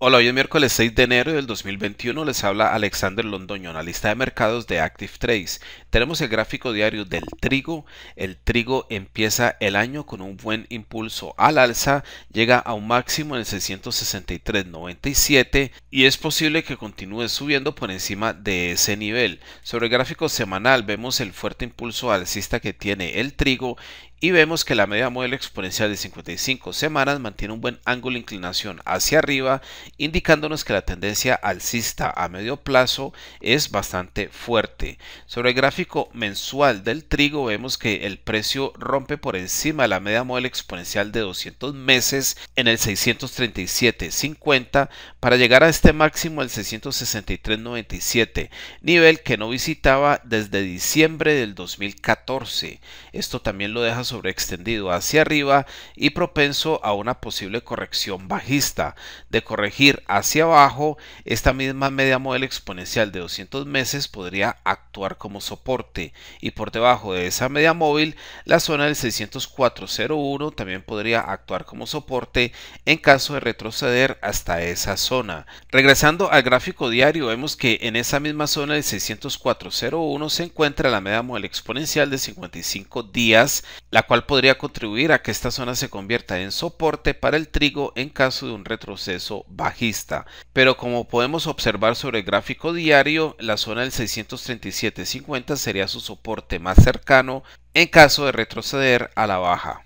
Hola, hoy es miércoles 6 de enero del 2021, les habla Alexander Londoño, analista de mercados de Active Tenemos el gráfico diario del trigo. El trigo empieza el año con un buen impulso al alza, llega a un máximo en 663.97 y es posible que continúe subiendo por encima de ese nivel. Sobre el gráfico semanal vemos el fuerte impulso alcista que tiene el trigo y vemos que la media móvil exponencial de 55 semanas mantiene un buen ángulo de inclinación hacia arriba, indicándonos que la tendencia alcista a medio plazo es bastante fuerte. Sobre el gráfico mensual del trigo vemos que el precio rompe por encima de la media móvil exponencial de 200 meses en el 637.50 para llegar a este máximo el 663.97, nivel que no visitaba desde diciembre del 2014. Esto también lo deja extendido hacia arriba y propenso a una posible corrección bajista. De corregir hacia abajo, esta misma media móvil exponencial de 200 meses podría actuar como soporte y por debajo de esa media móvil, la zona del 60401 también podría actuar como soporte en caso de retroceder hasta esa zona. Regresando al gráfico diario, vemos que en esa misma zona del 60401 se encuentra la media móvil exponencial de 55 días, la cual podría contribuir a que esta zona se convierta en soporte para el trigo en caso de un retroceso bajista. Pero como podemos observar sobre el gráfico diario, la zona del 637.50 sería su soporte más cercano en caso de retroceder a la baja.